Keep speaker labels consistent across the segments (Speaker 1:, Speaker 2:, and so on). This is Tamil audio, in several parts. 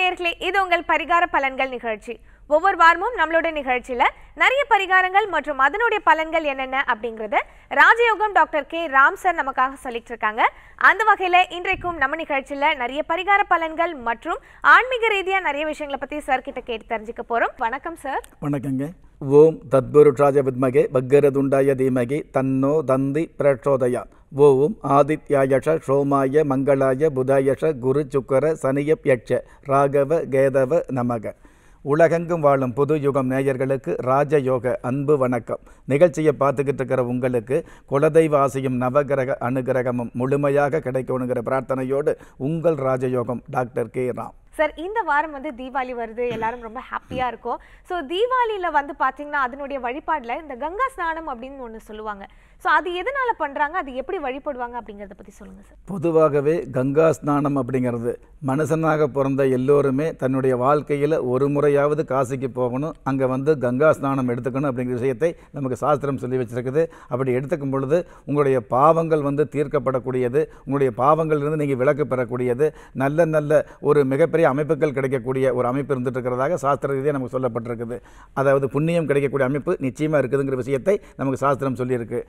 Speaker 1: நேர்களே இது உங்கள் பரிகார பலன்கள் நிகழ்ச்சி ஒவ்வொரு வாரமும் நம்மளோட நிகழ்ச்சியில நிறைய பரிகாரங்கள் மற்றும் அதனுடைய பலன்கள் என்னென்ன அப்படிங்கறது ராஜயோகம் டாக்டர் கே ராம் சார் நமக்காக சொல்லிட்டு இருக்காங்க அந்த வகையில இன்றைக்கும் நம்ம நிகழ்ச்சியில நிறைய பரிகார பலன்கள் மற்றும் ஆன்மீக ரீதியா நிறைய விஷயங்களை பத்தி சார் கிட்ட கேட்டு தெரிஞ்சுக்க போறோம் வணக்கம் சார்
Speaker 2: வணக்கங்க ஓம் தத்புருஷாஜ வித்மகே பக்கரதுண்டாய தீமகி தன்னோ தந்தி பிரச்சோதயா ஓம் ஆதித்யாயஷ ஷோமாய மங்களாய புதாயஷ குரு சுக்கர சனியப் யட்ச ராகவ கேதவ நமக உலகெங்கும் வாழும் புது யுகம் நேயர்களுக்கு ராஜயோக அன்பு வணக்கம் நிகழ்ச்சியை பார்த்துக்கிட்டு இருக்கிற உங்களுக்கு குலதெய்வ ஆசையும் நவகிரக அனுகிரகமும் முழுமையாக கிடைக்கணுங்கிற பிரார்த்தனையோடு உங்கள் ராஜயோகம் டாக்டர் கே ராம்
Speaker 1: சார் இந்த வாரம் வந்து தீபாவளி வருது எல்லாரும் ரொம்ப ஹாப்பியாக இருக்கும் ஸோ தீபாவளியில் வந்து பார்த்தீங்கன்னா அதனுடைய வழிபாடில் இந்த கங்கா ஸ்நானம் அப்படின்னு ஒன்று சொல்லுவாங்க ஸோ அது எதனால் பண்ணுறாங்க அது எப்படி வழிபடுவாங்க அப்படிங்கிறத பற்றி சொல்லுங்கள் சார்
Speaker 2: பொதுவாகவே கங்கா ஸ்நானம் அப்படிங்கிறது மனுஷனாக பிறந்த எல்லோருமே தன்னுடைய வாழ்க்கையில் ஒரு முறையாவது காசிக்கு போகணும் அங்கே வந்து கங்கா ஸ்நானம் எடுத்துக்கணும் அப்படிங்கிற விஷயத்தை நமக்கு சாஸ்திரம் சொல்லி வச்சுருக்குது அப்படி எடுத்துக்கும் பொழுது உங்களுடைய பாவங்கள் வந்து தீர்க்கப்படக்கூடியது உங்களுடைய பாவங்கள் இருந்து நீங்கள் விலக்கு பெறக்கூடியது நல்ல நல்ல ஒரு மிகப்பெரிய அமைப்புகள் கிடைக்கக்கூடிய ஒரு அமைப்பு இருந்துட்டு இருக்கிறதாக சாஸ்திர ரீதியாக நமக்கு சொல்லப்பட்டிருக்குது அதாவது புண்ணியம் கிடைக்கக்கூடிய அமைப்பு நிச்சயமாக இருக்குதுங்கிற விஷயத்தை நமக்கு சாஸ்திரம் சொல்லியிருக்கு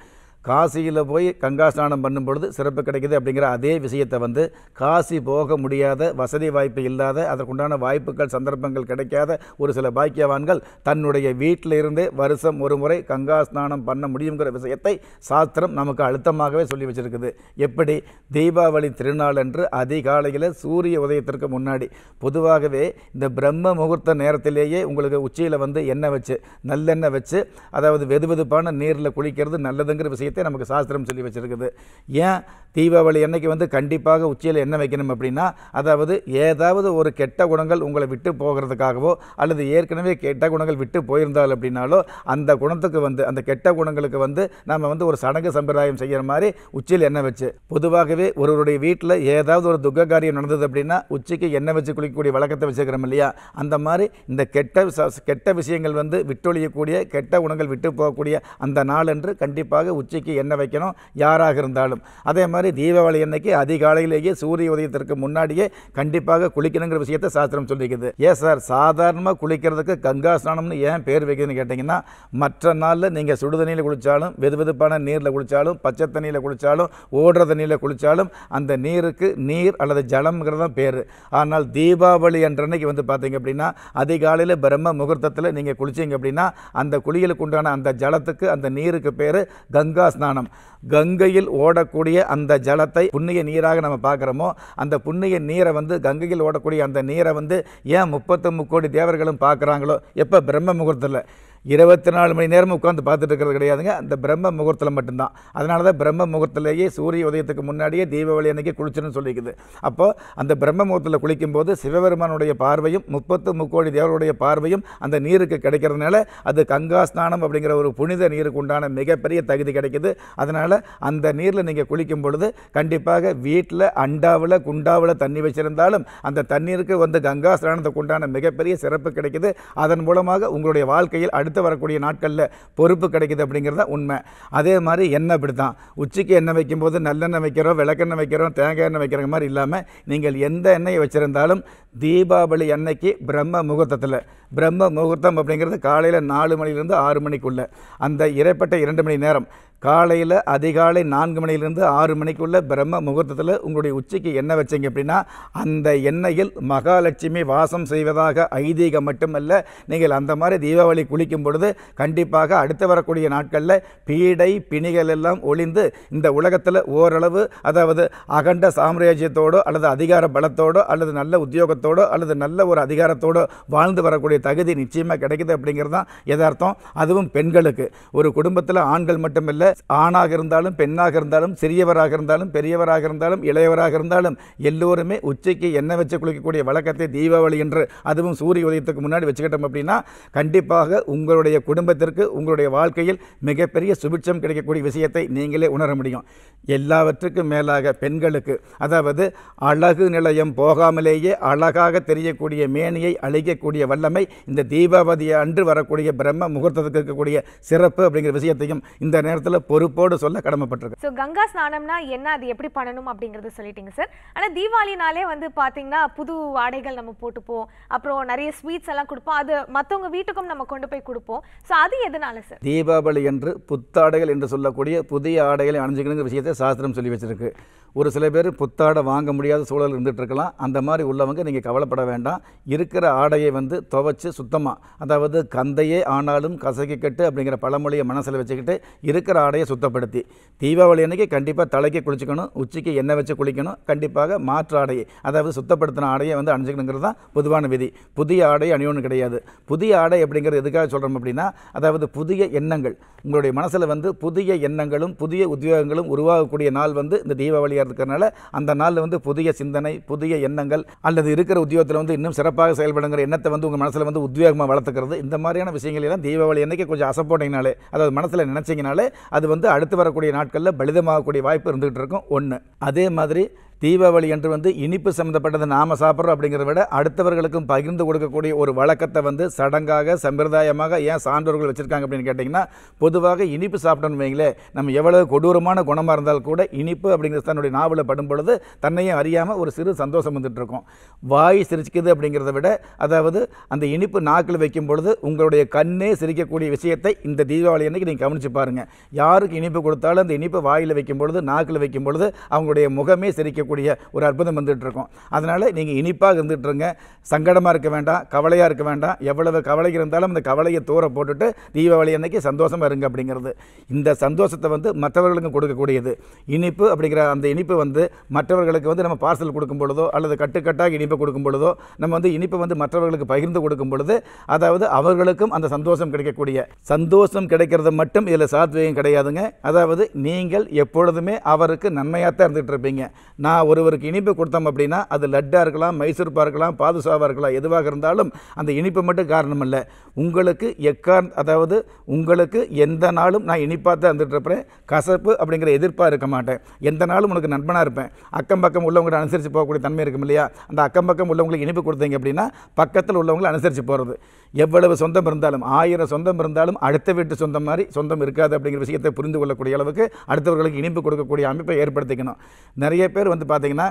Speaker 2: காசியில் போய் கங்கா ஸ்நானம் பண்ணும் பொழுது சிறப்பு கிடைக்குது அப்படிங்கிற அதே விஷயத்தை வந்து காசி போக முடியாத வசதி வாய்ப்பு இல்லாத அதற்குண்டான வாய்ப்புகள் சந்தர்ப்பங்கள் கிடைக்காத ஒரு சில பாக்கியவான்கள் தன்னுடைய வீட்டில் இருந்தே வருஷம் ஒரு முறை கங்கா ஸ்நானம் பண்ண முடியுங்கிற விஷயத்தை சாஸ்திரம் நமக்கு அழுத்தமாகவே சொல்லி வச்சிருக்குது எப்படி தீபாவளி திருநாள் என்று அதிகாலையில் சூரிய உதயத்திற்கு முன்னாடி பொதுவாகவே இந்த பிரம்ம முகூர்த்த நேரத்திலேயே உங்களுக்கு உச்சியில் வந்து எண்ணெய் வச்சு நல்லெண்ணெய் வச்சு அதாவது வெது வெதுப்பான நீரில் குளிக்கிறது நல்லதுங்கிற விஷயம் விஷயத்தை நமக்கு சாஸ்திரம் சொல்லி வச்சுருக்குது ஏன் தீபாவளி அன்னைக்கு வந்து கண்டிப்பாக உச்சியில் என்ன வைக்கணும் அப்படின்னா அதாவது ஏதாவது ஒரு கெட்ட குணங்கள் உங்களை விட்டு போகிறதுக்காகவோ அல்லது ஏற்கனவே கெட்ட குணங்கள் விட்டு போயிருந்தால் அப்படின்னாலோ அந்த குணத்துக்கு வந்து அந்த கெட்ட குணங்களுக்கு வந்து நம்ம வந்து ஒரு சடங்கு சம்பிரதாயம் செய்கிற மாதிரி உச்சியில் எண்ணெய் வச்சு பொதுவாகவே ஒருவருடைய வீட்டில் ஏதாவது ஒரு துக்க காரியம் நடந்தது அப்படின்னா உச்சிக்கு எண்ணெய் வச்சு குளிக்கக்கூடிய வழக்கத்தை வச்சுக்கிறோம் இல்லையா அந்த மாதிரி இந்த கெட்ட கெட்ட விஷயங்கள் வந்து விட்டொழியக்கூடிய கெட்ட குணங்கள் விட்டு போகக்கூடிய அந்த நாளன்று கண்டிப்பாக உச்சி பூஜைக்கு எண்ணெய் வைக்கணும் யாராக இருந்தாலும் அதே மாதிரி தீபாவளி அன்னைக்கு அதிகாலையிலேயே சூரிய உதயத்திற்கு முன்னாடியே கண்டிப்பாக குளிக்கணுங்கிற விஷயத்தை சாஸ்திரம் சொல்லிக்குது ஏ சார் சாதாரணமாக குளிக்கிறதுக்கு கங்கா ஸ்நானம்னு ஏன் பேர் வைக்குதுன்னு கேட்டிங்கன்னா மற்ற நாளில் நீங்கள் சுடுதண்ணியில் குளித்தாலும் வெது வெதுப்பான நீரில் குளித்தாலும் பச்சை தண்ணியில் குளித்தாலும் ஓடுற தண்ணியில் குளித்தாலும் அந்த நீருக்கு நீர் அல்லது ஜலம்ங்கிறது தான் பேர் ஆனால் தீபாவளி அன்றன்னைக்கு வந்து பார்த்தீங்க அப்படின்னா அதிகாலையில் பிரம்ம முகூர்த்தத்தில் நீங்கள் குளிச்சிங்க அப்படின்னா அந்த குளியலுக்கு உண்டான அந்த ஜலத்துக்கு அந்த நீருக்கு பேர் கங்கா கங்கா ஸ்நானம் கங்கையில் ஓடக்கூடிய அந்த ஜலத்தை புண்ணிய நீராக நம்ம பார்க்குறோமோ அந்த புண்ணிய நீரை வந்து கங்கையில் ஓடக்கூடிய அந்த நீரை வந்து ஏன் முப்பத்தொம்பது கோடி தேவர்களும் பார்க்குறாங்களோ எப்போ பிரம்ம முகூர்த்தத்தில் இருபத்தி நாலு மணி நேரம் உட்காந்து பார்த்துட்டு இருக்கிறது கிடையாதுங்க அந்த பிரம்ம முகூர்த்தத்தில் மட்டும்தான் அதனால தான் பிரம்ம முகூர்த்திலேயே சூரிய உதயத்துக்கு முன்னாடியே தீபாவளி அன்னைக்கு குளிச்சுன்னு சொல்லிக்குது அப்போது அந்த பிரம்ம முகூர்த்தத்தில் குளிக்கும்போது சிவபெருமானுடைய பார்வையும் முப்பத்து முக்கோடி தேவருடைய பார்வையும் அந்த நீருக்கு கிடைக்கிறதுனால அது கங்கா ஸ்நானம் அப்படிங்கிற ஒரு புனித நீருக்கு உண்டான மிகப்பெரிய தகுதி கிடைக்குது அதனால் அதனால் அந்த நீரில் நீங்கள் குளிக்கும் பொழுது கண்டிப்பாக வீட்டில் அண்டாவில் குண்டாவில் தண்ணி வச்சிருந்தாலும் அந்த தண்ணீருக்கு வந்து கங்கா ஸ்நானத்துக்கு உண்டான மிகப்பெரிய சிறப்பு கிடைக்குது அதன் மூலமாக உங்களுடைய வாழ்க்கையில் அடுத்து வரக்கூடிய நாட்களில் பொறுப்பு கிடைக்குது அப்படிங்கிறத உண்மை அதே மாதிரி எண்ணெய் அப்படி தான் உச்சிக்கு எண்ணெய் வைக்கும்போது நல்லெண்ணெய் வைக்கிறோம் விளக்கெண்ணெய் வைக்கிறோம் தேங்காய் எண்ணெய் வைக்கிற மாதிரி இல்லாமல் நீங்கள் எந்த எண்ணெயை வச்சுருந்தாலும் தீபாவளி அன்னைக்கு பிரம்ம முகூர்த்தத்தில் பிரம்ம முகூர்த்தம் அப்படிங்கிறது காலையில் நாலு மணிலேருந்து ஆறு மணிக்குள்ளே அந்த இடைப்பட்ட இரண்டு மணி நேரம் காலையில் அதிகாலை நான்கு மணிலிருந்து ஆறு மணிக்குள்ளே பிரம்ம முகூர்த்தத்தில் உங்களுடைய உச்சிக்கு எண்ணெய் வச்சிங்க அப்படின்னா அந்த எண்ணெயில் மகாலட்சுமி வாசம் செய்வதாக ஐதீகம் மட்டுமல்ல நீங்கள் அந்த மாதிரி தீபாவளி குளிக்கும் பொழுது கண்டிப்பாக அடுத்து வரக்கூடிய நாட்களில் பீடை பிணிகள் எல்லாம் ஒளிந்து இந்த உலகத்தில் ஓரளவு அதாவது அகண்ட சாம்ராஜ்யத்தோடோ அல்லது அதிகார பலத்தோடோ அல்லது நல்ல உத்தியோகத்தோடோ அல்லது நல்ல ஒரு அதிகாரத்தோடோ வாழ்ந்து வரக்கூடிய தகுதி நிச்சயமாக கிடைக்குது அப்படிங்கிறது தான் எதார்த்தம் அதுவும் பெண்களுக்கு ஒரு குடும்பத்தில் ஆண்கள் மட்டுமில்லை ஆணாக இருந்தாலும் பெண்ணாக இருந்தாலும் சிறியவராக இருந்தாலும் பெரியவராக இருந்தாலும் இளையவராக இருந்தாலும் எல்லோருமே உச்சைக்கு எண்ணெய் வச்சு குளிக்கக்கூடிய வழக்கத்தை தீபாவளி என்று அதுவும் சூரிய உதயத்துக்கு முன்னாடி வச்சுக்கிட்டோம் அப்படின்னா கண்டிப்பாக உங்களுடைய குடும்பத்திற்கு உங்களுடைய வாழ்க்கையில் மிகப்பெரிய சுபிட்சம் கிடைக்கக்கூடிய விஷயத்தை நீங்களே உணர முடியும் எல்லாவற்றுக்கும் மேலாக பெண்களுக்கு அதாவது அழகு நிலையம் போகாமலேயே அழகாக தெரியக்கூடிய மேனியை அழிக்கக்கூடிய வல்லமை இந்த தீபாவதி அன்று வரக்கூடிய பிரம்ம முகூர்த்தத்துக்கு இருக்கக்கூடிய சிறப்பு அப்படிங்கிற விஷயத்தையும் இந்த நேரத்தில் பொறுப்போடு சொல்ல கடமைப்பட்டிருக்கு ஸோ
Speaker 1: கங்கா ஸ்நானம்னா என்ன அது எப்படி பண்ணணும் அப்படிங்கறத சொல்லிட்டீங்க சார் ஆனால் தீபாவளினாலே வந்து பார்த்தீங்கன்னா புது ஆடைகள் நம்ம போட்டுப்போம் அப்புறம் நிறைய ஸ்வீட்ஸ் எல்லாம் கொடுப்போம் அது மற்றவங்க வீட்டுக்கும் நம்ம கொண்டு போய் கொடுப்போம் ஸோ அது எதனால சார்
Speaker 2: தீபாவளி என்று புத்தாடைகள் என்று சொல்லக்கூடிய புதிய ஆடைகளை அணிஞ்சுக்கணுங்கிற விஷயத்தை சாஸ்திரம் சொல்லி வச்சிருக்கு ஒரு சில பேர் புத்தாடை வாங்க முடியாத சூழல் இருந்துகிட்டு இருக்கலாம் அந்த மாதிரி உள்ளவங்க நீங்கள் கவலைப்பட வேண்டாம் இருக்கிற ஆடையை வந்து துவைச்சு சுத்தமாக அதாவது கந்தையே ஆனாலும் கசகி கட்டு அப்படிங்கிற பழமொழியை மனசில் வச்சுக்கிட்டு இருக்கிற ஆடையை சுத்தப்படுத்தி தீபாவளி அன்றைக்கி கண்டிப்பாக தலைக்கு குளிச்சுக்கணும் உச்சிக்கு எண்ணெய் வச்சு குளிக்கணும் கண்டிப்பாக மாற்று ஆடையை அதாவது சுத்தப்படுத்தின ஆடையை வந்து அணிஞ்சிக்கணுங்கிறது தான் பொதுவான விதி புதிய ஆடை அணியொன்று கிடையாது புதிய ஆடை அப்படிங்கிறது எதுக்காக சொல்கிறோம் அப்படின்னா அதாவது புதிய எண்ணங்கள் உங்களுடைய மனசில் வந்து புதிய எண்ணங்களும் புதிய உத்தியோகங்களும் உருவாகக்கூடிய நாள் வந்து இந்த தீபாவளியாக இருக்கிறனால அந்த நாளில் வந்து புதிய சிந்தனை புதிய எண்ணங்கள் அல்லது இருக்கிற உத்தியோகத்தில் வந்து இன்னும் சிறப்பாக செயல்படுங்கிற எண்ணத்தை வந்து உங்கள் மனசில் வந்து உத்தியோகமாக வளர்த்துக்கிறது இந்த மாதிரியான விஷயங்கள் எல்லாம் தீபாவளி அன்றைக்கி கொஞ்சம் அசப்போட்டிங்கனாலே அதாவது மனசில் நினச்சிங்கனாலே அது அது வந்து அடுத்து வரக்கூடிய நாட்களில் பலிதமாகக்கூடிய வாய்ப்பு இருந்துகிட்டு இருக்கும் ஒன்று அதே மாதிரி தீபாவளி என்று வந்து இனிப்பு சம்மந்தப்பட்டது நாம் சாப்பிட்றோம் அப்படிங்கிறத விட அடுத்தவர்களுக்கும் பகிர்ந்து கொடுக்கக்கூடிய ஒரு வழக்கத்தை வந்து சடங்காக சம்பிரதாயமாக ஏன் சான்றோர்கள் வச்சுருக்காங்க அப்படின்னு கேட்டிங்கன்னா பொதுவாக இனிப்பு சாப்பிட்டோம்னு வைங்களே நம்ம எவ்வளவு கொடூரமான குணமாக இருந்தால் கூட இனிப்பு அப்படிங்கிறது தன்னுடைய நாவலில் படும் பொழுது தன்னையும் அறியாமல் ஒரு சிறு சந்தோஷம் வந்துட்டு இருக்கும் வாய் சிரிச்சுக்குது அப்படிங்கிறத விட அதாவது அந்த இனிப்பு நாக்கில் வைக்கும் பொழுது உங்களுடைய கண்ணே சிரிக்கக்கூடிய விஷயத்தை இந்த தீபாவளி அன்றைக்கி நீங்கள் கவனித்து பாருங்கள் யாருக்கு இனிப்பு கொடுத்தாலும் அந்த இனிப்பு வாயில் வைக்கும் பொழுது நாக்கில் வைக்கும் பொழுது அவங்களுடைய முகமே சிரிக்க செய்யக்கூடிய ஒரு அற்புதம் இருக்கும் அதனால நீங்கள் இனிப்பாக இருந்துகிட்ருங்க சங்கடமாக இருக்க வேண்டாம் கவலையாக இருக்க வேண்டாம் எவ்வளவு கவலை இருந்தாலும் அந்த கவலையை தூர போட்டுட்டு தீபாவளி அன்னைக்கு சந்தோஷமாக இருங்க அப்படிங்கிறது இந்த சந்தோஷத்தை வந்து மற்றவர்களுக்கும் கொடுக்கக்கூடியது இனிப்பு அப்படிங்கிற அந்த இனிப்பு வந்து மற்றவர்களுக்கு வந்து நம்ம பார்சல் கொடுக்கும் பொழுதோ அல்லது கட்டுக்கட்டாக இனிப்பு கொடுக்கும் பொழுதோ நம்ம வந்து இனிப்பு வந்து மற்றவர்களுக்கு பகிர்ந்து கொடுக்கும் பொழுது அதாவது அவர்களுக்கும் அந்த சந்தோஷம் கிடைக்கக்கூடிய சந்தோஷம் கிடைக்கிறது மட்டும் இதில் சாத்வியம் கிடையாதுங்க அதாவது நீங்கள் எப்பொழுதுமே அவருக்கு நன்மையாக தான் இருந்துகிட்டு இருப்பீங்க நான் நான் ஒருவருக்கு இனிப்பு கொடுத்தோம் அப்படின்னா அது லட்டாக இருக்கலாம் மைசூர்பாக இருக்கலாம் பாதுசாவாக இருக்கலாம் எதுவாக இருந்தாலும் அந்த இனிப்பு மட்டும் காரணம் இல்லை உங்களுக்கு எக்கார் அதாவது உங்களுக்கு எந்த நாளும் நான் இனிப்பாக தான் இருந்துகிட்ருப்பேன் கசப்பு அப்படிங்கிற எதிர்ப்பாக இருக்க மாட்டேன் எந்த நாளும் உனக்கு நண்பனாக இருப்பேன் அக்கம் பக்கம் உள்ளவங்களை அனுசரித்து போகக்கூடிய தன்மை இருக்கும் இல்லையா அந்த அக்கம் பக்கம் உள்ளவங்களுக்கு இனிப்பு கொடுத்தீங்க அப்படின்னா பக்கத்தில் உள்ளவங்களை அனுசரித்து போகிறது எவ்வளவு சொந்தம் இருந்தாலும் ஆயிரம் சொந்தம் இருந்தாலும் அடுத்த வீட்டு சொந்தம் மாதிரி சொந்தம் இருக்காது அப்படிங்கிற விஷயத்தை புரிந்து கொள்ளக்கூடிய அளவுக்கு அடுத்தவர்களுக்கு இனிப்பு கொடுக்கக்கூடிய அமைப்பை ஏற்படுத்திக்கணும் நிறைய பேர் வந்து பார்த்தீங்கன்னா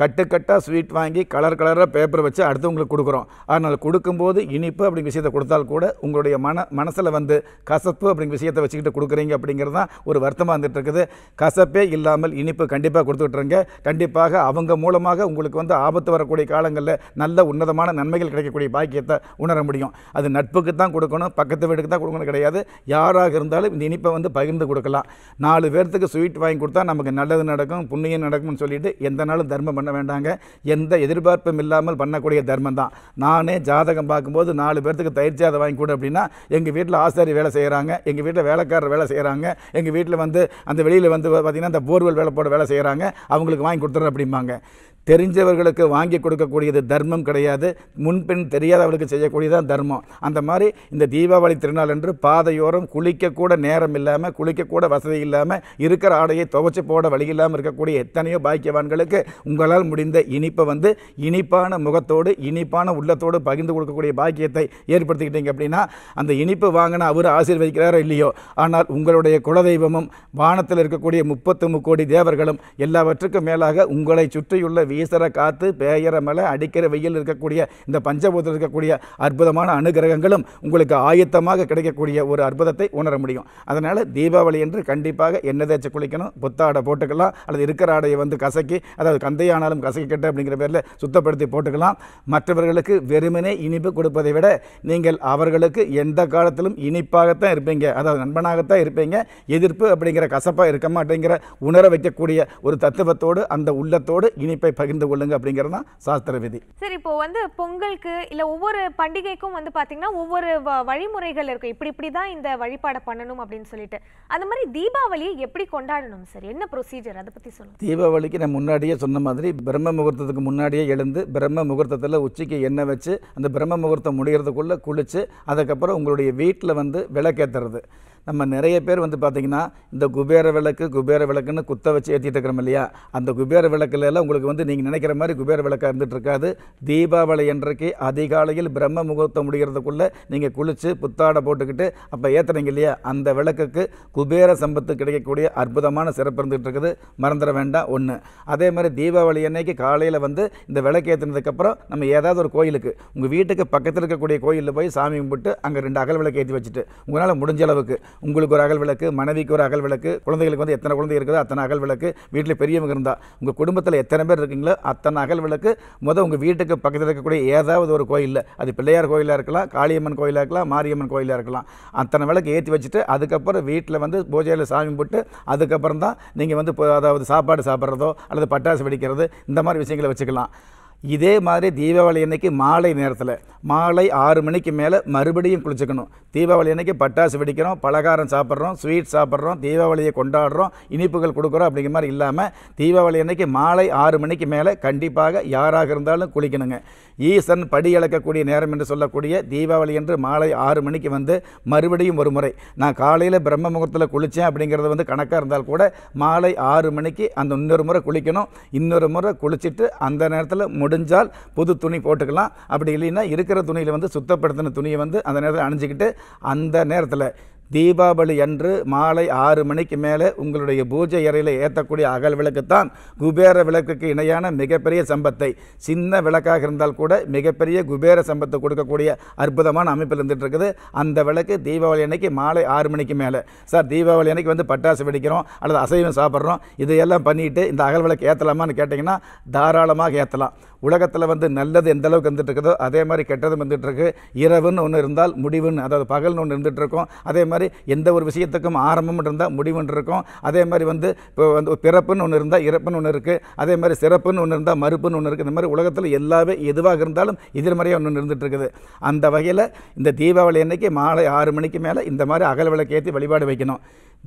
Speaker 2: கட்டுக்கட்டாக ஸ்வீட் வாங்கி கலர் கலராக பேப்பர் வச்சு அடுத்தவங்களுக்கு கொடுக்குறோம் அதனால் கொடுக்கும்போது இனிப்பு அப்படிங்கிற விஷயத்தை கொடுத்தால் கூட உங்களுடைய மன மனசில் வந்து கசப்பு அப்படிங்கிற விஷயத்தை வச்சுக்கிட்டு கொடுக்குறீங்க அப்படிங்கிறது தான் ஒரு வருத்தமாக வந்துட்டுருக்குது கசப்பே இல்லாமல் இனிப்பு கண்டிப்பாக கொடுத்துட்ருங்க கண்டிப்பாக அவங்க மூலமாக உங்களுக்கு வந்து ஆபத்து வரக்கூடிய காலங்களில் நல்ல உன்னதமான நன்மைகள் கிடைக்கக்கூடிய பாக்கியத்தை உணர முடியும் அது நட்புக்கு தான் கொடுக்கணும் பக்கத்து வீட்டுக்கு தான் கொடுக்கணும் கிடையாது யாராக இருந்தாலும் இந்த இனிப்பை வந்து பகிர்ந்து கொடுக்கலாம் நாலு பேர்த்துக்கு ஸ்வீட் வாங்கி கொடுத்தா நமக்கு நல்லது நடக்கும் புண்ணியம் நடக்கும்னு சொல்லிட்டு எந்த நாளும் தர்மம் பண்ண பண்ண வேண்டாங்க எந்த எதிர்பார்ப்பும் இல்லாமல் பண்ணக்கூடிய தர்மம் தான் நானே ஜாதகம் பார்க்கும்போது நாலு பேர்த்துக்கு தயிர் ஜாதம் வாங்கி கொடு அப்படின்னா எங்கள் வீட்டில் ஆசாரி வேலை செய்கிறாங்க எங்கள் வீட்டில் வேலைக்காரர் வேலை செய்கிறாங்க எங்கள் வீட்டில் வந்து அந்த வெளியில் வந்து பார்த்திங்கன்னா அந்த போர்வெல் வேலை போட வேலை செய்கிறாங்க அவங்களுக்கு வாங்கி கொடுத்துட்றேன் அப்படிம்பாங்க தெரிஞ்சவர்களுக்கு வாங்கி கொடுக்கக்கூடியது தர்மம் கிடையாது முன்பின் தெரியாதவர்களுக்கு செய்யக்கூடியதான் தர்மம் அந்த மாதிரி இந்த தீபாவளி திருநாள் என்று பாதையோரம் குளிக்கக்கூட நேரம் இல்லாமல் குளிக்கக்கூட வசதி இல்லாமல் இருக்கிற ஆடையை துவைச்சி போட வழி இல்லாமல் இருக்கக்கூடிய எத்தனையோ பாக்கியவான்களுக்கு உங்களால் முடிந்த இனிப்பை வந்து இனிப்பான முகத்தோடு இனிப்பான உள்ளத்தோடு பகிர்ந்து கொடுக்கக்கூடிய பாக்கியத்தை ஏற்படுத்திக்கிட்டீங்க அப்படின்னா அந்த இனிப்பு வாங்கினா அவர் ஆசீர்வதிக்கிறாரோ இல்லையோ ஆனால் உங்களுடைய குலதெய்வமும் வானத்தில் இருக்கக்கூடிய முப்பத்து கோடி தேவர்களும் எல்லாவற்றுக்கும் மேலாக உங்களை சுற்றியுள்ள வீ ஈஸ்வர காற்று பேயற மலை அடிக்கிற வெயில் இருக்கக்கூடிய இந்த பஞ்சபூதத்தில் இருக்கக்கூடிய அற்புதமான அனுகிரகங்களும் உங்களுக்கு ஆயத்தமாக கிடைக்கக்கூடிய ஒரு அற்புதத்தை உணர முடியும் அதனால் தீபாவளி என்று கண்டிப்பாக என்ன தேய்ச்சி குளிக்கணும் புத்தாடை போட்டுக்கலாம் அல்லது இருக்கிற ஆடையை வந்து கசக்கி அதாவது கந்தையானாலும் கசக்கிக்கட்டு அப்படிங்கிற பேரில் சுத்தப்படுத்தி போட்டுக்கலாம் மற்றவர்களுக்கு வெறுமனே இனிப்பு கொடுப்பதை விட நீங்கள் அவர்களுக்கு எந்த காலத்திலும் இனிப்பாகத்தான் இருப்பீங்க அதாவது நண்பனாகத்தான் இருப்பீங்க எதிர்ப்பு அப்படிங்கிற கசப்பாக இருக்க மாட்டேங்கிற உணர வைக்கக்கூடிய ஒரு தத்துவத்தோடு அந்த உள்ளத்தோடு இனிப்பை பகிர்ந்து கொள்ளுங்க அப்படிங்கிறது தான் சாஸ்திர விதி
Speaker 1: சரி இப்போ வந்து பொங்கலுக்கு இல்லை ஒவ்வொரு பண்டிகைக்கும் வந்து பார்த்தீங்கன்னா ஒவ்வொரு வழிமுறைகள் இருக்கும் இப்படி இப்படி தான் இந்த வழிபாடை பண்ணணும் அப்படின்னு சொல்லிட்டு அந்த மாதிரி தீபாவளியை எப்படி கொண்டாடணும் சார் என்ன ப்ரொசீஜர் அதை பற்றி சொல்லுங்க
Speaker 2: தீபாவளிக்கு நான் முன்னாடியே சொன்ன மாதிரி பிரம்ம முகூர்த்தத்துக்கு முன்னாடியே எழுந்து பிரம்ம முகூர்த்தத்தில் உச்சிக்கு எண்ணெய் வச்சு அந்த பிரம்ம முகூர்த்தம் முடிகிறதுக்குள்ளே குளித்து அதுக்கப்புறம் உங்களுடைய வீட்டில் வந்து விளக்கேற்றுறது நம்ம நிறைய பேர் வந்து பார்த்திங்கன்னா இந்த குபேர விளக்கு குபேர விளக்குன்னு குத்த வச்சு ஏற்றிட்டு இருக்கிறோம் இல்லையா அந்த குபேர விளக்குலாம் உங்களுக்கு வந்து நீங்கள் நினைக்கிற மாதிரி குபேர விளக்காக இருந்துகிட்ருக்காது தீபாவளி என்றைக்கு அதிகாலையில் பிரம்ம முகூர்த்தம் முடிகிறதுக்குள்ளே நீங்கள் குளித்து புத்தாடை போட்டுக்கிட்டு அப்போ ஏற்றுறீங்க இல்லையா அந்த விளக்குக்கு குபேர சம்பத்து கிடைக்கக்கூடிய அற்புதமான சிறப்பு இருந்துகிட்ருக்குது மறந்துட வேண்டாம் ஒன்று அதே மாதிரி தீபாவளி அன்னைக்கு காலையில் வந்து இந்த விளக்கு ஏற்றினதுக்கப்புறம் நம்ம ஏதாவது ஒரு கோயிலுக்கு உங்கள் வீட்டுக்கு பக்கத்தில் இருக்கக்கூடிய கோயிலில் போய் சாமி கும்பிட்டு அங்கே ரெண்டு அகல் விளக்கு ஏற்றி வச்சுட்டு உங்களால் முடிஞ்ச அளவுக்கு உங்களுக்கு ஒரு அகல் விளக்கு மனைவிக்கு ஒரு அகல் விளக்கு குழந்தைகளுக்கு வந்து எத்தனை குழந்தை இருக்குதோ அத்தனை அகல் விளக்கு வீட்டில் பெரியவங்க இருந்தால் உங்கள் குடும்பத்தில் எத்தனை பேர் இருக்கீங்களோ அத்தனை அகல் விளக்கு முதல் உங்கள் வீட்டுக்கு பக்கத்தில் இருக்கக்கூடிய ஏதாவது ஒரு கோயிலில் அது பிள்ளையார் கோயிலாக இருக்கலாம் காளியம்மன் கோயிலாக இருக்கலாம் மாரியம்மன் கோயிலாக இருக்கலாம் அத்தனை விளக்கு ஏற்றி வச்சுட்டு அதுக்கப்புறம் வீட்டில் வந்து பூஜையில் சாமி போட்டு அதுக்கப்புறம் தான் நீங்கள் வந்து அதாவது சாப்பாடு சாப்பிட்றதோ அல்லது பட்டாசு வெடிக்கிறது இந்த மாதிரி விஷயங்களை வச்சுக்கலாம் இதே மாதிரி தீபாவளி அன்னைக்கு மாலை நேரத்தில் மாலை ஆறு மணிக்கு மேலே மறுபடியும் குளிச்சுக்கணும் தீபாவளி அன்னைக்கு பட்டாசு வெடிக்கிறோம் பலகாரம் சாப்பிட்றோம் ஸ்வீட் சாப்பிட்றோம் தீபாவளியை கொண்டாடுறோம் இனிப்புகள் கொடுக்குறோம் அப்படிங்கிற மாதிரி இல்லாமல் தீபாவளி அன்னைக்கு மாலை ஆறு மணிக்கு மேலே கண்டிப்பாக யாராக இருந்தாலும் குளிக்கணுங்க ஈசன் படி இழக்கக்கூடிய நேரம் என்று சொல்லக்கூடிய தீபாவளி என்று மாலை ஆறு மணிக்கு வந்து மறுபடியும் ஒரு முறை நான் காலையில் பிரம்ம முகூர்த்தத்தில் குளித்தேன் அப்படிங்கிறது வந்து கணக்காக இருந்தால் கூட மாலை ஆறு மணிக்கு அந்த இன்னொரு முறை குளிக்கணும் இன்னொரு முறை குளிச்சுட்டு அந்த நேரத்தில் முடி முடிஞ்சால் புது துணி போட்டுக்கலாம் அப்படி இல்லைன்னா இருக்கிற துணியில் வந்து சுத்தப்படுத்தின துணியை வந்து அந்த நேரத்தில் அணிஞ்சிக்கிட்டு அந்த நேரத்தில் தீபாவளி அன்று மாலை ஆறு மணிக்கு மேலே உங்களுடைய பூஜை அறையில் ஏற்றக்கூடிய அகல் விளக்கு தான் குபேர விளக்குக்கு இணையான மிகப்பெரிய சம்பத்தை சின்ன விளக்காக இருந்தால் கூட மிகப்பெரிய குபேர சம்பத்தை கொடுக்கக்கூடிய அற்புதமான அமைப்பில் இருந்துட்டு இருக்குது அந்த விளக்கு தீபாவளி அன்னைக்கு மாலை ஆறு மணிக்கு மேலே சார் தீபாவளி அன்னைக்கு வந்து பட்டாசு வெடிக்கிறோம் அல்லது அசைவம் சாப்பிட்றோம் இதையெல்லாம் பண்ணிவிட்டு இந்த அகல் விளக்கு ஏற்றலாமான்னு கேட்டிங்கன்னா தாராளமாக ஏற்றலாம் உலகத்தில் வந்து நல்லது எந்த அளவுக்கு வந்துட்டு இருக்குதோ அதே மாதிரி கெட்டதும் வந்துட்டுருக்கு இரவுன்னு ஒன்று இருந்தால் முடிவுன்னு அதாவது பகல்னு ஒன்று இருந்துகிட்ருக்கோம் அதே மாதிரி மாதிரி எந்த ஒரு விஷயத்துக்கும் ஆரம்பம் இருந்தால் முடிவுன்னு இருக்கும் அதே மாதிரி வந்து இப்போ வந்து பிறப்புன்னு ஒன்று இருந்தால் இறப்புன்னு ஒன்று இருக்குது அதே மாதிரி சிறப்புன்னு ஒன்று இருந்தால் மறுப்புன்னு ஒன்று இருக்குது இந்த மாதிரி உலகத்தில் எல்லாமே எதுவாக இருந்தாலும் எதிர்மறையாக ஒன்று இருந்துகிட்ருக்குது அந்த வகையில் இந்த தீபாவளி அன்னைக்கு மாலை ஆறு மணிக்கு மேலே இந்த மாதிரி அகல் விளக்கேற்றி வழிபாடு வைக்கணும்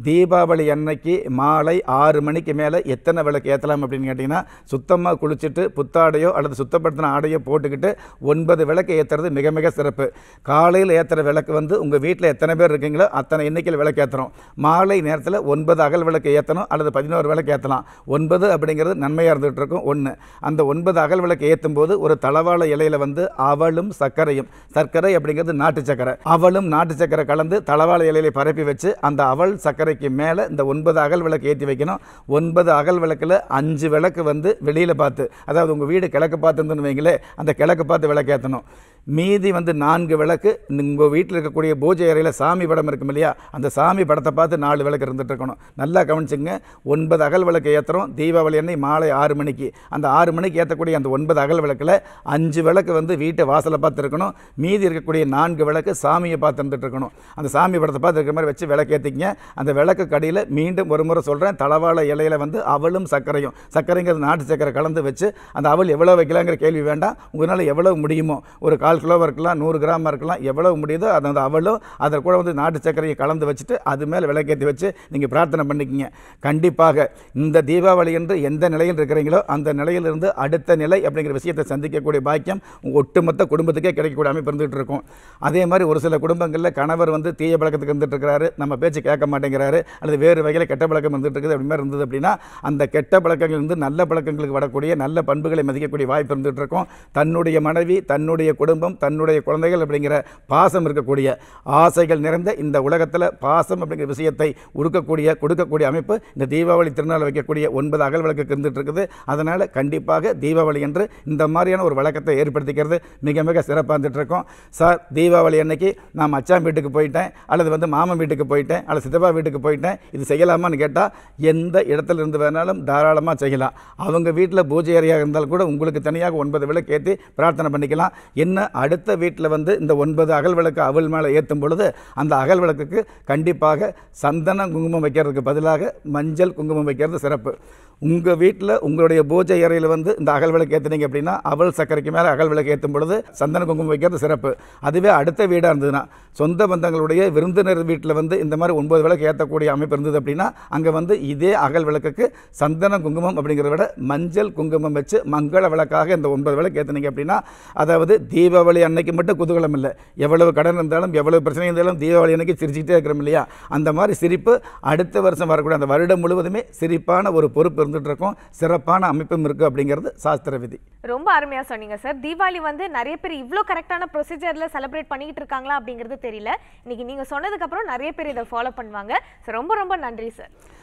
Speaker 2: தீபாவளி அன்னைக்கு மாலை ஆறு மணிக்கு மேலே எத்தனை விளக்கு ஏற்றலாம் அப்படின்னு கேட்டிங்கன்னா சுத்தமாக குளிச்சுட்டு புத்தாடையோ அல்லது சுத்தப்படுத்தின ஆடையோ போட்டுக்கிட்டு ஒன்பது விளக்கு ஏற்றுறது மிக மிக சிறப்பு காலையில் ஏற்றுற விளக்கு வந்து உங்கள் வீட்டில் எத்தனை பேர் இருக்கீங்களோ அத்தனை எண்ணிக்கையில் விளக்கு ஏற்றுறோம் மாலை நேரத்தில் ஒன்பது அகல் விளக்கு ஏற்றணும் அல்லது பதினோரு விளக்கு ஏற்றலாம் ஒன்பது அப்படிங்கிறது நன்மையாக இருந்துகிட்டு இருக்கும் ஒன்று அந்த ஒன்பது அகல் விளக்கு ஏற்றும் போது ஒரு தளவாழ இலையில் வந்து அவளும் சர்க்கரையும் சர்க்கரை அப்படிங்கிறது நாட்டு சர்க்கரை அவளும் நாட்டு சக்கரை கலந்து தளவாள இலையில பரப்பி வச்சு அந்த அவள் சக்கரை சர்க்கரைக்கு மேலே இந்த ஒன்பது அகல் விளக்கு ஏற்றி வைக்கணும் ஒன்பது அகல் விளக்கில் அஞ்சு விளக்கு வந்து வெளியில் பார்த்து அதாவது உங்கள் வீடு கிழக்கு பார்த்துருந்துன்னு வைங்களே அந்த கிழக்கு பார்த்து விளக்கேற்றணும் ஏற்றணும் மீதி வந்து நான்கு விளக்கு உங்கள் வீட்டில் இருக்கக்கூடிய பூஜை அறையில் சாமி படம் இருக்கும் இல்லையா அந்த சாமி படத்தை பார்த்து நாலு விளக்கு இருந்துகிட்டு இருக்கணும் நல்லா கவனிச்சுங்க ஒன்பது அகல் விளக்கு ஏற்றுறோம் தீபாவளி அன்னை மாலை ஆறு மணிக்கு அந்த ஆறு மணிக்கு ஏற்றக்கூடிய அந்த ஒன்பது அகல் விளக்கில் அஞ்சு விளக்கு வந்து வீட்டை வாசலை பார்த்து இருக்கணும் மீதி இருக்கக்கூடிய நான்கு விளக்கு சாமியை பார்த்து இருந்துகிட்டு இருக்கணும் அந்த சாமி படத்தை பார்த்து இருக்கிற மாதிரி வச்சு விளக்கு ஏற்றிக்கிங்க அந்த விளக்கு கடையில் மீண்டும் ஒரு முறை சொல்கிறேன் தளவாள இலையில் வந்து அவளும் சர்க்கரையும் சர்க்கரைங்கிறது நாட்டு சர்க்கரை கலந்து வச்சு அந்த அவள் எவ்வளோ வைக்கலாங்கிற கேள்வி வேண்டாம் உங்களால் எவ்வளோ முடியுமோ ஒரு கால் கால் கிலோவாக இருக்கலாம் நூறு கிராமாக இருக்கலாம் எவ்வளோ முடியுதோ அதை வந்து அவளோ அதை கூட வந்து நாட்டு சர்க்கரையை கலந்து வச்சுட்டு அது மேலே விளக்கேற்றி வச்சு நீங்கள் பிரார்த்தனை பண்ணிக்கிங்க கண்டிப்பாக இந்த தீபாவளி என்று எந்த நிலையில் இருக்கிறீங்களோ அந்த நிலையிலிருந்து அடுத்த நிலை அப்படிங்கிற விஷயத்தை சந்திக்கக்கூடிய பாக்கியம் ஒட்டுமொத்த குடும்பத்துக்கே கிடைக்கக்கூடிய அமைப்பு இருந்துகிட்டு இருக்கும் அதே மாதிரி ஒரு சில குடும்பங்களில் கணவர் வந்து தீய பழக்கத்துக்கு இருந்துட்டு இருக்கிறாரு நம்ம பேச்சு கேட்க மாட்டேங்கிறாரு அல்லது வேறு வகையில் கெட்ட பழக்கம் இருந்துகிட்டு இருக்குது அப்படி மாதிரி இருந்தது அப்படின்னா அந்த கெட்ட பழக்கங்கள் இருந்து நல்ல பழக்கங்களுக்கு வரக்கூடிய நல்ல பண்புகளை மதிக்கக்கூடிய வாய்ப்பு இருந்துகிட்டு இருக்கும் தன்னுடைய மனைவி தன்னுடைய குடும்பம் குடும்பம் தன்னுடைய குழந்தைகள் அப்படிங்கிற பாசம் இருக்கக்கூடிய ஆசைகள் நிறைந்த இந்த உலகத்தில் பாசம் அப்படிங்கிற விஷயத்தை உடுக்கக்கூடிய கொடுக்கக்கூடிய அமைப்பு இந்த தீபாவளி திருநாள் வைக்கக்கூடிய ஒன்பது அகல் விளக்கு இருந்துட்டு இருக்குது அதனால் கண்டிப்பாக தீபாவளி என்று இந்த மாதிரியான ஒரு வழக்கத்தை ஏற்படுத்திக்கிறது மிக மிக சிறப்பாக இருந்துகிட்ருக்கோம் சார் தீபாவளி அன்னைக்கு நான் மச்சான் வீட்டுக்கு போயிட்டேன் அல்லது வந்து மாமன் வீட்டுக்கு போயிட்டேன் அல்லது சித்தப்பா வீட்டுக்கு போயிட்டேன் இது செய்யலாமான்னு கேட்டால் எந்த இடத்துல இருந்து வேணாலும் தாராளமாக செய்யலாம் அவங்க வீட்டில் பூஜை ஏரியாக இருந்தால் கூட உங்களுக்கு தனியாக ஒன்பது விளக்கு கேட்டு பிரார்த்தனை பண்ணிக்கலாம் என்ன அடுத்த வீட்டில் வந்து இந்த ஒன்பது அகல் விளக்கு அவள் மேலே ஏற்றும் பொழுது அந்த அகல் விளக்குக்கு கண்டிப்பாக சந்தன குங்குமம் வைக்கிறதுக்கு பதிலாக மஞ்சள் குங்குமம் வைக்கிறது சிறப்பு உங்கள் வீட்டில் உங்களுடைய பூஜை அறையில் வந்து இந்த அகல் விளக்கு ஏற்றுனீங்க அப்படின்னா அவள் சக்கரைக்கு மேலே அகல் விளக்கு ஏற்றும் பொழுது சந்தன குங்குமம் வைக்கிறது சிறப்பு அதுவே அடுத்த வீடாக இருந்ததுன்னா சொந்த பந்தங்களுடைய விருந்தினர் வீட்டில் வந்து இந்த மாதிரி ஒன்பது விளக்கு ஏற்றக்கூடிய அமைப்பு இருந்தது அப்படின்னா அங்கே வந்து இதே அகல் விளக்குக்கு சந்தன குங்குமம் அப்படிங்கிறத விட மஞ்சள் குங்குமம் வச்சு மங்கள விளக்காக இந்த ஒன்பது விளக்கு ஏற்றுனீங்க அப்படின்னா அதாவது தீபாவளி அன்னைக்கு மட்டும் குதூகலம் இல்லை எவ்வளவு கடன் இருந்தாலும் எவ்வளவு பிரச்சனை இருந்தாலும் தீபாவளி அன்னைக்கு சிரிச்சிக்கிட்டே இருக்கிறோம் இல்லையா அந்த மாதிரி சிரிப்பு அடுத்த வருஷம் வரக்கூடிய அந்த வருடம் முழுவதுமே சிரிப்பான ஒரு பொறுப்பு வந்துட்டு இருக்கோம் சிறப்பான அமைப்பும் இருக்குது அப்படிங்கிறது சாஸ்திர விதி
Speaker 1: ரொம்ப அருமையாக சொன்னீங்க சார் தீபாவளி வந்து நிறைய பேர் இவ்வளோ கரெக்டான ப்ரொசீஜரில் செலிப்ரேட் பண்ணிக்கிட்டு இருக்காங்களா அப்படிங்கிறது தெரியல இன்னைக்கு நீங்கள் சொன்னதுக்கப்புறம் நிறைய பேர் இதை ஃபாலோ பண்ணுவாங்க ஸோ ரொம்ப ரொம்ப நன்றி சார்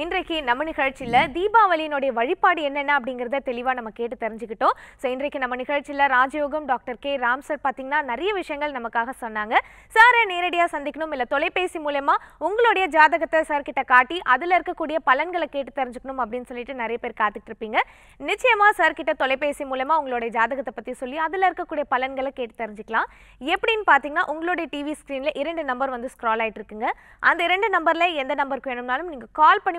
Speaker 1: இன்றைக்கு நம்ம நிகழ்ச்சியில் தீபாவளியினுடைய வழிபாடு என்னென்ன அப்படிங்கிறத தெளிவாக நம்ம கேட்டு தெரிஞ்சுக்கிட்டோம் ஸோ இன்றைக்கு நம்ம நிகழ்ச்சியில் ராஜயோகம் டாக்டர் கே ராம் சார் பார்த்தீங்கன்னா நிறைய விஷயங்கள் நமக்காக சொன்னாங்க சாரை நேரடியாக சந்திக்கணும் இல்லை தொலைபேசி மூலயமா உங்களுடைய ஜாதகத்தை சார்கிட்ட காட்டி அதில் இருக்கக்கூடிய பலன்களை கேட்டு தெரிஞ்சுக்கணும் அப்படின்னு சொல்லிட்டு நிறைய பேர் காத்துட்டு இருப்பீங்க நிச்சயமாக சார்கிட்ட தொலைபேசி மூலமாக உங்களுடைய ஜாதகத்தை பற்றி சொல்லி அதில் இருக்கக்கூடிய பலன்களை கேட்டு தெரிஞ்சுக்கலாம் எப்படின்னு பார்த்தீங்கன்னா உங்களுடைய டிவி ஸ்க்ரீனில் இரண்டு நம்பர் வந்து ஸ்க்ரால் ஆகிட்டு இருக்குங்க அந்த இரண்டு நம்பரில் எந்த நம்பருக்கு வேணும்னாலும் நீங்கள் கால் பண்ணி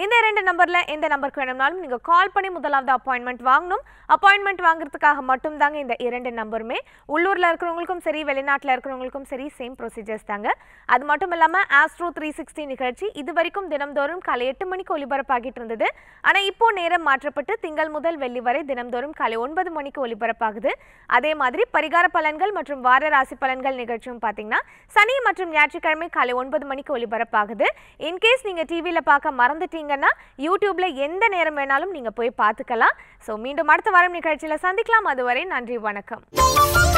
Speaker 1: இந்த ரெண்டு நம்பரில் எந்த நம்பருக்கு வேணும்னாலும் நீங்கள் கால் பண்ணி முதலாவது அப்பாயின்மெண்ட் வாங்கணும் அப்பாயின்மெண்ட் வாங்குறதுக்காக மட்டும் தாங்க இந்த இரண்டு நம்பருமே உள்ளூரில் இருக்கிறவங்களுக்கும் சரி வெளிநாட்டில் இருக்கிறவங்களுக்கும் சரி சேம் ப்ரொசீஜர்ஸ் தாங்க அது மட்டும் இல்லாமல் ஆஸ்ட்ரோ த்ரீ சிக்ஸ்டி நிகழ்ச்சி இது வரைக்கும் தினம்தோறும் காலை எட்டு மணிக்கு ஒலிபரப்பாகிட்டு இருந்தது ஆனால் இப்போ நேரம் மாற்றப்பட்டு திங்கள் முதல் வெள்ளி வரை தினம்தோறும் காலை ஒன்பது மணிக்கு ஒலிபரப்பாகுது அதே மாதிரி பரிகார பலன்கள் மற்றும் வார ராசி பலன்கள் நிகழ்ச்சியும் பார்த்தீங்கன்னா சனி மற்றும் ஞாயிற்றுக்கிழமை காலை ஒன்பது மணிக்கு ஒலிபரப்பாகுது இன்கேஸ் நீங்கள் டிவியில் பார்க்க மறந்துட்டீங்க விரும்புகிறீங்கன்னா யூடியூப்பில் எந்த நேரம் வேணாலும் நீங்கள் போய் பார்த்துக்கலாம் ஸோ மீண்டும் அடுத்த வாரம் நிகழ்ச்சியில் சந்திக்கலாம் அதுவரை நன்றி வணக்கம்